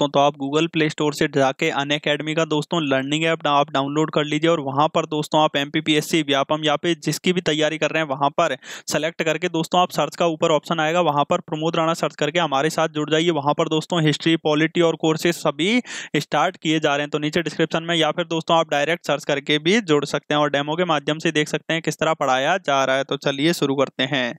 दोस्तों तो आप गूगल प्ले स्टोर से जाके अन अकेडमी का दोस्तों लर्निंग ऐप आप डाउनलोड कर लीजिए और वहाँ पर दोस्तों आप एम पी व्यापम या फिर जिसकी भी तैयारी कर रहे हैं वहाँ पर सेलेक्ट करके दोस्तों आप सर्च का ऊपर ऑप्शन आएगा वहाँ पर प्रमोद राणा सर्च करके हमारे साथ जुड़ जाइए वहाँ पर दोस्तों हिस्ट्री पॉलिटी और कोर्सेज सभी स्टार्ट किए जा रहे हैं तो नीचे डिस्क्रिप्शन में या फिर दोस्तों आप डायरेक्ट सर्च करके भी जुड़ सकते हैं और डेमो के माध्यम से देख सकते हैं किस तरह पढ़ाया जा रहा है तो चलिए शुरू करते हैं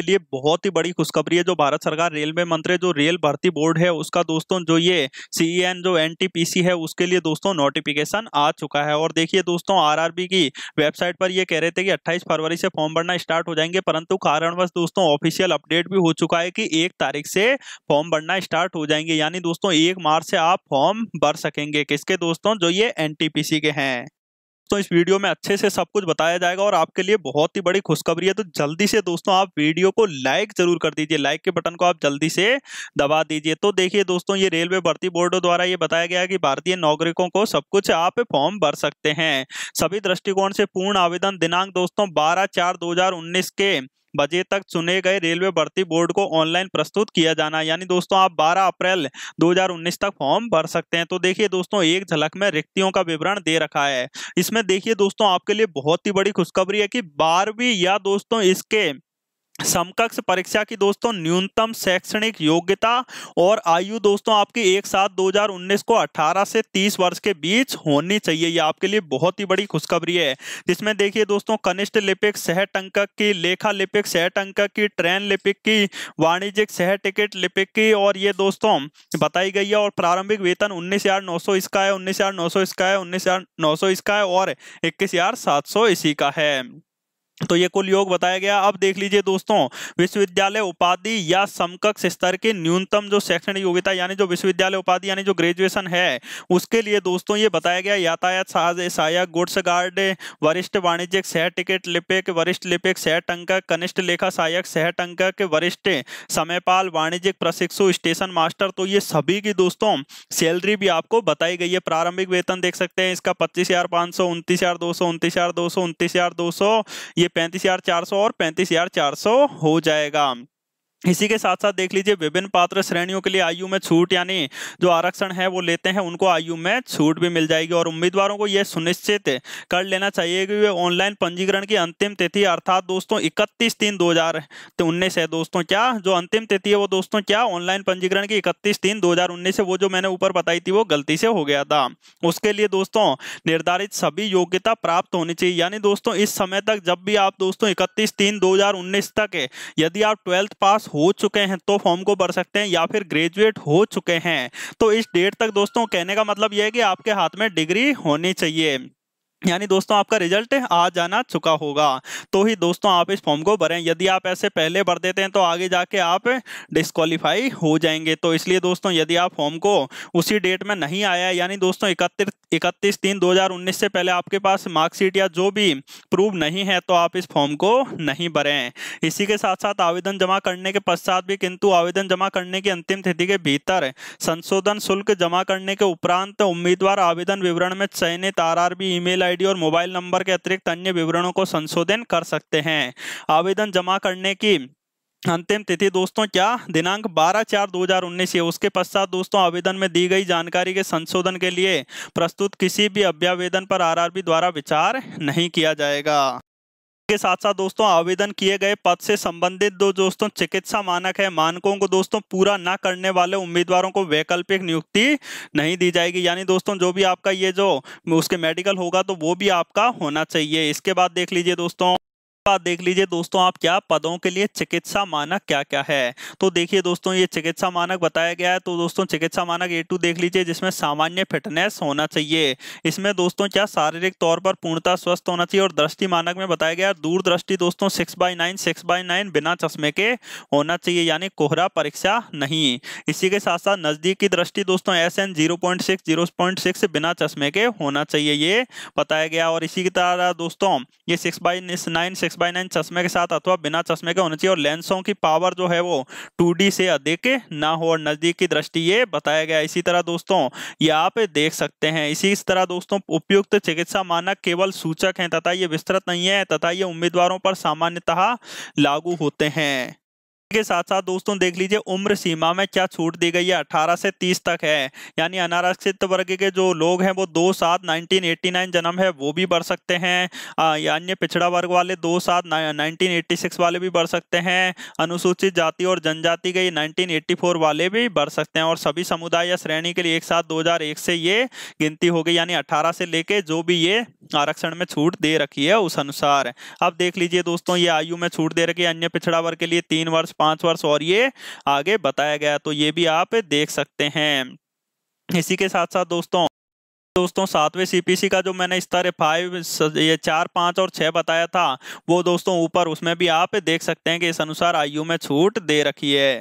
के लिए बहुत ही बड़ी खुशखबरी है जो भारत सरकार रेलवे मंत्री जो रेल भर्ती बोर्ड है उसका दोस्तों जो ये सीईएन e जो एनटीपीसी है उसके लिए दोस्तों नोटिफिकेशन आ चुका है और देखिए दोस्तों आरआरबी की वेबसाइट पर ये कह रहे थे कि 28 फरवरी से फॉर्म भरना स्टार्ट हो जाएंगे परंतु कारणवश दोस्तों ऑफिशियल अपडेट भी हो चुका है कि एक तारीख से फॉर्म भरना स्टार्ट हो जाएंगे यानी दोस्तों एक मार्च से आप फॉर्म भर सकेंगे किसके दोस्तों जो ये एनटीपीसी के हैं दोस्तों इस वीडियो में अच्छे से सब कुछ बताया जाएगा और आपके लिए बहुत ही बड़ी खुशखबरी है तो जल्दी से दोस्तों आप वीडियो को लाइक जरूर कर दीजिए लाइक के बटन को आप जल्दी से दबा दीजिए तो देखिए दोस्तों ये रेलवे भर्ती बोर्ड द्वारा ये बताया गया कि भारतीय नागरिकों को सब कुछ आप फॉर्म भर सकते हैं सभी दृष्टिकोण से पूर्ण आवेदन दिनांक दोस्तों बारह चार दो के बजे तक चुने गए रेलवे भर्ती बोर्ड को ऑनलाइन प्रस्तुत किया जाना यानी दोस्तों आप 12 अप्रैल 2019 तक फॉर्म भर सकते हैं तो देखिए दोस्तों एक झलक में रिक्तियों का विवरण दे रखा है इसमें देखिए दोस्तों आपके लिए बहुत ही बड़ी खुशखबरी है कि बारहवीं या दोस्तों इसके समकक्ष परीक्षा की दोस्तों न्यूनतम शैक्षणिक योग्यता और आयु दोस्तों आपकी एक साथ 2019 को 18 से 30 वर्ष के बीच होनी चाहिए ये आपके लिए बहुत ही बड़ी खुशखबरी है जिसमें देखिए दोस्तों कनिष्ठ लिपिक सहट टंकक की लेखा लिपिक सह टंकक की ट्रेन लिपिक की वाणिज्यिक सह टिकट लिपिक की और ये दोस्तों बताई गई है और प्रारंभिक वेतन उन्नीस हजार इसका है उन्नीस हजार इसका है उन्नीस इसका है और इक्कीस इसी का है तो ये कुल योग बताया गया अब देख लीजिए दोस्तों विश्वविद्यालय उपाधि या समकक्ष स्तर के न्यूनतम जो शैक्षणिक योग्यता यानी जो विश्वविद्यालय उपाधि यानी जो ग्रेजुएशन है उसके लिए दोस्तों ये बताया गया यातायात सहायक गुड्स गार्ड वरिष्ठ वाणिज्यिक सह टिकट लिपिक वरिष्ठ लिपिक सह टंकक कनिष्ठ लेखा सहायक सह टंकक वरिष्ठ समयपाल वाणिज्यिक प्रशिक्षु स्टेशन मास्टर तो ये सभी की दोस्तों सैलरी भी आपको बताई गई है प्रारंभिक वेतन देख सकते हैं इसका पच्चीस हजार पाँच सौ उनतीस हजार दो सौ उनतीस हजार दो सौ उनतीस हजार दो सौ ये पैंतीस हजार चार सौ और पैंतीस हजार चार सौ हो जाएगा इसी के साथ साथ देख लीजिए विभिन्न पात्र श्रेणियों के लिए आयु में छूट यानी जो आरक्षण है वो लेते हैं उनको आयु में छूट भी मिल जाएगी और उम्मीदवारों को यह सुनिश्चित कर लेना चाहिए कि वे ऑनलाइन पंजीकरण की अंतिम तिथि अर्थात दोस्तों 31 तीन दो हजार उन्नीस है दोस्तों क्या जो अंतिम तिथि है वो दोस्तों क्या ऑनलाइन पंजीकरण की इकतीस तीन दो है वो जो मैंने ऊपर बताई थी वो गलती से हो गया था उसके लिए दोस्तों निर्धारित सभी योग्यता प्राप्त होनी चाहिए यानी दोस्तों इस समय तक जब भी आप दोस्तों इकतीस तीन दो तक यदि आप ट्वेल्थ पास हो चुके हैं तो फॉर्म को भर सकते हैं या फिर ग्रेजुएट हो चुके हैं तो इस डेट तक दोस्तों कहने का मतलब यह है कि आपके हाथ में डिग्री होनी चाहिए यानी दोस्तों आपका रिजल्ट आ जाना चुका होगा तो ही दोस्तों आप इस फॉर्म को भरें यदि आप ऐसे पहले भर देते हैं तो आगे जाके आप डिस्कालीफाई हो जाएंगे तो इसलिए दोस्तों यदि आप फॉर्म को उसी डेट में नहीं आया यानी दोस्तों इकतीस इकतीस तीन उन्नीस से पहले आपके पास मार्कशीट या जो भी प्रूव नहीं है तो आप इस फॉर्म को नहीं भरें इसी के साथ साथ आवेदन जमा करने के पश्चात भी किंतु आवेदन जमा करने की अंतिम तिथि के भीतर संशोधन शुल्क जमा करने के उपरांत उम्मीदवार आवेदन विवरण में चयनित आर ईमेल आईडी और मोबाइल नंबर के अतिरिक्त अन्य विवरणों को संशोधन कर सकते हैं आवेदन जमा करने की अंतिम तिथि दोस्तों क्या दिनांक 12 चार 2019 है उसके पश्चात दोस्तों आवेदन में दी गई जानकारी के संशोधन के लिए प्रस्तुत किसी भी अभ्यावेदन पर आरआरबी द्वारा विचार नहीं किया जाएगा के साथ साथ दोस्तों आवेदन किए गए पद से संबंधित दो दोस्तों चिकित्सा मानक है मानकों को दोस्तों पूरा ना करने वाले उम्मीदवारों को वैकल्पिक नियुक्ति नहीं दी जाएगी यानी दोस्तों जो भी आपका ये जो उसके मेडिकल होगा तो वो भी आपका होना चाहिए इसके बाद देख लीजिए दोस्तों बात देख लीजिए दोस्तों आप क्या पदों के लिए चिकित्सा मानक क्या क्या है तो देखिए दोस्तों ये चिकित्सा मानक बताया गया है तो दोस्तों चिकित्सा मानक ए टू देख लीजिए जिसमें सामान्य फिटनेस होना चाहिए इसमें दोस्तों क्या शारीरिक तौर पर पूर्णता स्वस्थ होना चाहिए और दृष्टि मानक में बताया गया दूर दृष्टि दोस्तों six by nine six by nine बिना चश्मे के होना चाहिए यानी कोहरा परीक्षा नहीं इसी के साथ साथ नजदीक की दृष्टि दोस्तों S N zero point six zero point six बिना चश्मे के होना चाहिए ये बताया गया और इसी की तरह दोस्तों ये six by nine six six by nine चश्मे के साथ अथवा बिना चश्मे के होना चाहिए और लेंसों की पावर जो है वो टू से अधिक ना हो और नजदीक की दृष्टि ये बताया गया इसी तरह दोस्तों ये आप देख सकते हैं इसी तरह दोस्तों उपयुक्त चिकित्सा मानक केवल सूचक हैं तथा ये विस्तृत नहीं है तथा ये उम्मीदवारों पर सामान्यतः लागू होते हैं के साथ साथ दोस्तों देख लीजिए उम्र सीमा में क्या छूट दी गई है अठारह से तीस तक है यानी अनारक्षित वर्ग के जो लोग हैं वो दो सात नाइनटीन एट्टी नाइन जन्म है वो भी बढ़ सकते हैं अन्य पिछड़ा वर्ग वाले दो सात नाइनटीन एट्टी सिक्स वाले भी बढ़ सकते हैं अनुसूचित जाति और जनजाति के फोर वाले भी बढ़ सकते हैं और सभी समुदाय या श्रेणी के लिए एक साथ दो हजार एक से ये गिनती हो गई यानी अठारह से लेके जो भी ये आरक्षण में छूट दे रखी है उस अनुसार अब देख लीजिए दोस्तों ये आयु में छूट दे रखी है अन्य पिछड़ा वर्ग के लिए तीन वर्ष पांच वर्ष और ये आगे बताया गया तो ये भी आप देख सकते हैं इसी के साथ साथ दोस्तों दोस्तों सातवें सीपीसी का जो मैंने स्तर फाइव ये चार पाँच और छः बताया था वो दोस्तों ऊपर उसमें भी आप देख सकते हैं कि इस अनुसार आयु में छूट दे रखी है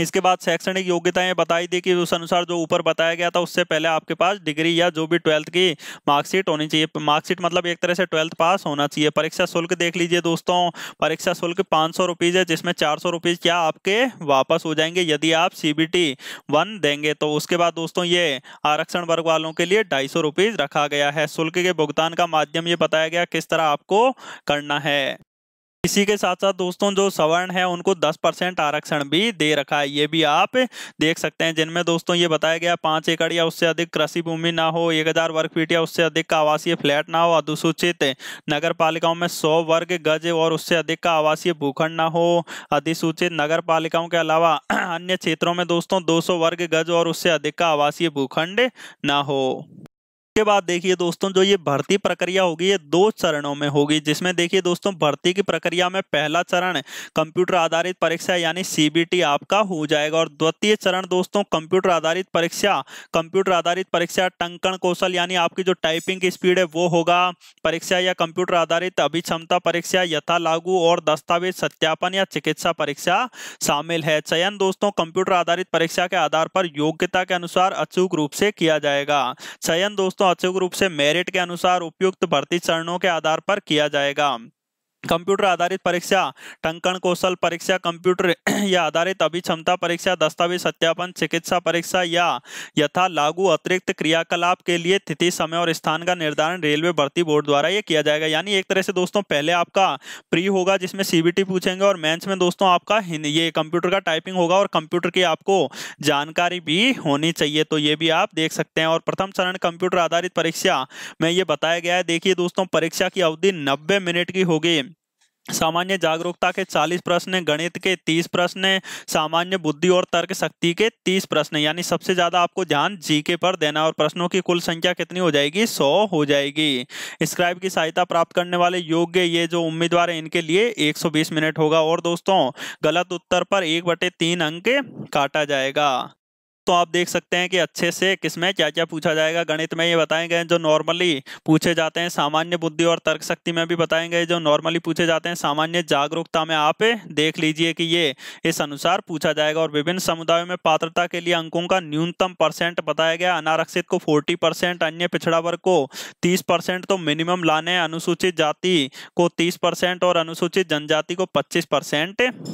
इसके बाद शैक्षणिक योग्यताएं बताई थी कि उस अनुसार जो ऊपर बताया गया था उससे पहले आपके पास डिग्री या जो भी ट्वेल्थ की मार्कशीट होनी चाहिए मार्कशीट मतलब एक तरह से ट्वेल्थ पास होना चाहिए परीक्षा शुल्क देख लीजिए दोस्तों परीक्षा शुल्क पाँच सौ है जिसमें चार सौ क्या आपके वापस हो जाएंगे यदि आप सी बी वन देंगे तो उसके बाद दोस्तों ये आरक्षण वर्ग वालों के लिए ढाई सौ रखा गया है शुल्क के भुगतान का माध्यम ये बताया गया किस तरह आपको करना है इसी के साथ साथ दोस्तों जो सवर्ण है उनको 10 परसेंट आरक्षण भी दे रखा है ये भी आप देख सकते हैं जिनमें दोस्तों ये बताया गया पाँच एकड़ या उससे अधिक कृषि भूमि ना हो एक हजार वर्ग फीट या उससे अधिक का आवासीय फ्लैट ना हो अधिसूचित नगर पालिकाओं में सौ वर्ग गज और उससे अधिक का आवासीय भूखंड ना हो अधिसूचित नगर पालिकाओं के अलावा अन्य क्षेत्रों में दोस्तों दो वर्ग गज और उससे अधिक का आवासीय भूखंड ना हो उसके बाद देखिए दोस्तों जो ये भर्ती प्रक्रिया होगी ये दो चरणों में होगी जिसमें देखिए दोस्तों भर्ती की प्रक्रिया में पहला चरण कंप्यूटर आधारित परीक्षा यानी सीबीटी आपका हो जाएगा और द्वितीय चरण दोस्तों कंप्यूटर आधारित परीक्षा कंप्यूटर आधारित परीक्षा टंकण कौशल यानी आपकी जो टाइपिंग की स्पीड है वो होगा परीक्षा या कंप्यूटर आधारित अभिक्षमता परीक्षा यथा लागू और दस्तावेज सत्यापन या चिकित्सा परीक्षा शामिल है चयन दोस्तों कंप्यूटर आधारित परीक्षा के आधार पर योग्यता के अनुसार अचूक रूप से किया जाएगा चयन दोस्तों दोस्तों रूप से मेरिट के अनुसार उपयुक्त भर्ती चरणों के आधार पर किया जाएगा कंप्यूटर आधारित परीक्षा टंकण कौशल परीक्षा कंप्यूटर या आधारित अभिक्षमता परीक्षा दस्तावेज सत्यापन चिकित्सा परीक्षा या यथा लागू अतिरिक्त क्रियाकलाप के लिए तिथि समय और स्थान का निर्धारण रेलवे भर्ती बोर्ड द्वारा ये किया जाएगा यानी एक तरह से दोस्तों पहले आपका प्री होगा जिसमें सीबीटी पूछेंगे और मेंस में दोस्तों आपका ये कंप्यूटर का टाइपिंग होगा और कंप्यूटर की आपको जानकारी भी होनी चाहिए तो ये भी आप देख सकते हैं और प्रथम चरण कंप्यूटर आधारित परीक्षा में ये बताया गया है देखिए दोस्तों परीक्षा की अवधि नब्बे मिनट की होगी सामान्य जागरूकता के 40 प्रश्न गणित के 30 प्रश्न सामान्य बुद्धि और तर्क शक्ति के 30 प्रश्न यानी सबसे ज्यादा आपको ध्यान जीके पर देना और प्रश्नों की कुल संख्या कितनी हो जाएगी 100 हो जाएगी स्क्राइब की सहायता प्राप्त करने वाले योग्य ये जो उम्मीदवार है इनके लिए 120 मिनट होगा और दोस्तों गलत उत्तर पर एक बटे तीन अंक काटा जाएगा तो आप देख सकते हैं कि अच्छे से किसमें क्या क्या पूछा जाएगा गणित में ये बताए गए जो नॉर्मली पूछे जाते हैं सामान्य बुद्धि और तर्क शक्ति में भी बताए गए जो नॉर्मली पूछे जाते हैं सामान्य जागरूकता में आप देख लीजिए कि ये इस अनुसार पूछा जाएगा और विभिन्न समुदायों में पात्रता के लिए अंकों का न्यूनतम परसेंट बताया गया अनारक्षित को फोर्टी अन्य पिछड़ा वर्ग को तीस तो मिनिमम लाने अनुसूचित जाति को तीस और अनुसूचित जनजाति को पच्चीस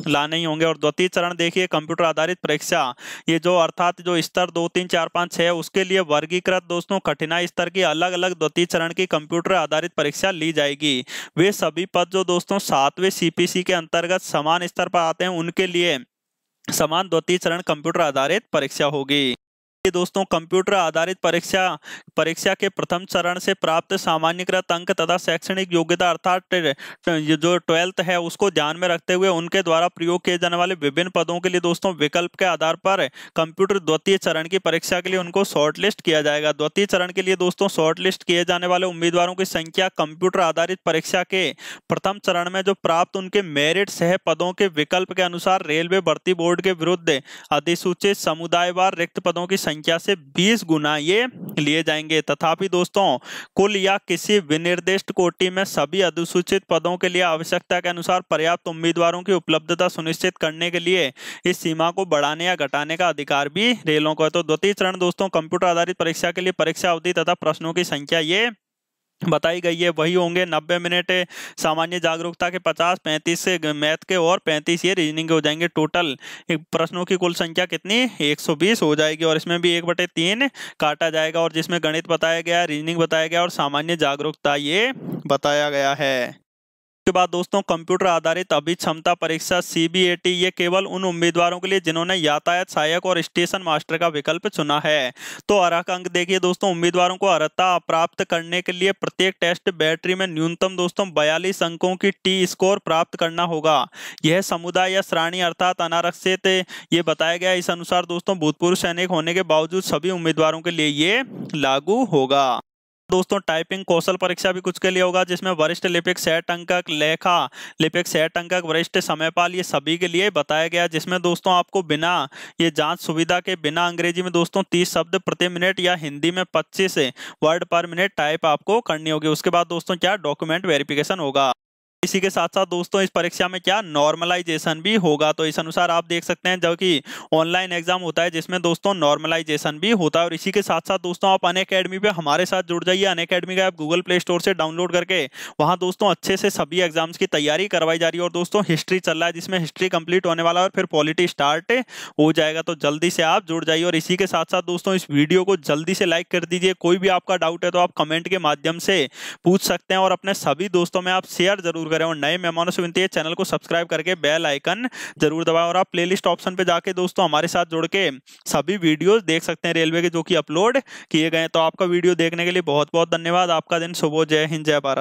लाने ही होंगे और द्वितीय चरण देखिए कंप्यूटर आधारित परीक्षा ये जो अर्थात जो स्तर दो तीन चार पाँच छः उसके लिए वर्गीकृत दोस्तों कठिनाई स्तर की अलग अलग द्वितीय चरण की कंप्यूटर आधारित परीक्षा ली जाएगी वे सभी पद जो दोस्तों सातवें सीपीसी के अंतर्गत समान स्तर पर आते हैं उनके लिए समान द्वितीय चरण कंप्यूटर आधारित परीक्षा होगी ये दोस्तों कंप्यूटर आधारित परीक्षा परीक्षा के प्रथम चरण से प्राप्त सामान्यकृत अंक तथा शैक्षणिक योग्यता अर्थात जो ट्वेल्थ है उसको ध्यान में रखते हुए उनके द्वारा प्रयोग किए जाने वाले विभिन्न पदों के लिए दोस्तों विकल्प के आधार पर कंप्यूटर द्वितीय चरण की परीक्षा के लिए उनको शॉर्टलिस्ट किया जाएगा द्वितीय चरण के लिए दोस्तों शॉर्टलिस्ट किए जाने वाले उम्मीदवारों की संख्या कंप्यूटर आधारित परीक्षा के प्रथम चरण में जो प्राप्त उनके मेरिट सह पदों के विकल्प के अनुसार रेलवे भर्ती बोर्ड के विरुद्ध अधिसूचित समुदायवार रिक्त पदों की संख्या से 20 गुना ये लिए जाएंगे तथापि दोस्तों कुल या किसी विनिर्दिष्ट कोटि में सभी अधिसूचित पदों के लिए आवश्यकता के अनुसार पर्याप्त उम्मीदवारों की उपलब्धता सुनिश्चित करने के लिए इस सीमा को बढ़ाने या घटाने का अधिकार भी रेलों को है तो द्वितीय चरण दोस्तों कंप्यूटर आधारित परीक्षा के लिए परीक्षा अवधि तथा प्रश्नों की संख्या ये बताई गई है वही होंगे 90 मिनट सामान्य जागरूकता के 50 35 मैथ के और 35 ये रीजनिंग के हो जाएंगे टोटल प्रश्नों की कुल संख्या कितनी 120 हो जाएगी और इसमें भी एक बटे तीन काटा जाएगा और जिसमें गणित बताया गया रीजनिंग बताया गया और सामान्य जागरूकता ये बताया गया है उसके बाद दोस्तों कंप्यूटर आधारित अभी क्षमता परीक्षा सीबीएटी ये केवल उन उम्मीदवारों के लिए जिन्होंने यातायात सहायक और स्टेशन मास्टर का विकल्प चुना है तो अर्क अंक देखिए दोस्तों उम्मीदवारों को अर्ता प्राप्त करने के लिए प्रत्येक टेस्ट बैटरी में न्यूनतम दोस्तों बयालीस अंकों की टी स्कोर प्राप्त करना होगा यह समुदाय या श्राणी अर्थात अनारक्षित ये बताया गया इस अनुसार दोस्तों भूतपूर्व सैनिक होने के बावजूद सभी उम्मीदवारों के लिए ये लागू होगा दोस्तों टाइपिंग कौशल परीक्षा भी कुछ के लिए होगा जिसमें वरिष्ठ लिपिक सेट अंकक लेखा लिपिक सेट अंकक वरिष्ठ समयपाल ये सभी के लिए बताया गया जिसमें दोस्तों आपको बिना ये जांच सुविधा के बिना अंग्रेजी में दोस्तों तीस शब्द प्रति मिनट या हिंदी में पच्चीस वर्ड पर मिनट टाइप आपको करनी होगी उसके बाद दोस्तों क्या डॉक्यूमेंट वेरिफिकेशन होगा इसी के साथ साथ दोस्तों इस परीक्षा में क्या नॉर्मलाइजेशन भी होगा तो इस अनुसार आप देख सकते हैं जो कि ऑनलाइन एग्जाम होता है जिसमें दोस्तों नॉर्मलाइजेशन भी होता है और इसी के साथ साथ दोस्तों आप अन अकेडमी पर हमारे साथ जुड़ जाइए अन अकेडमी का आप गूगल प्ले स्टोर से डाउनलोड करके वहाँ दोस्तों अच्छे से सभी एग्जाम्स की तैयारी करवाई जा रही है और दोस्तों हिस्ट्री चल रहा है जिसमें हिस्ट्री कंप्लीट होने वाला है और फिर पॉलिटी स्टार्ट हो जाएगा तो जल्दी से आप जुड़ जाइए और इसी के साथ साथ दोस्तों इस वीडियो को जल्दी से लाइक कर दीजिए कोई भी आपका डाउट है तो आप कमेंट के माध्यम से पूछ सकते हैं और अपने सभी दोस्तों में आप शेयर जरूर करें और नए मेहमानों से विनती है चैनल को सब्सक्राइब करके बेल आइकन जरूर दबाएं और आप प्लेलिस्ट ऑप्शन पे जाके दोस्तों हमारे साथ जुड़ के सभी वीडियोस देख सकते हैं रेलवे के जो कि अपलोड किए गए तो आपका वीडियो देखने के लिए बहुत बहुत धन्यवाद आपका दिन सुबह जय हिंद जय भारत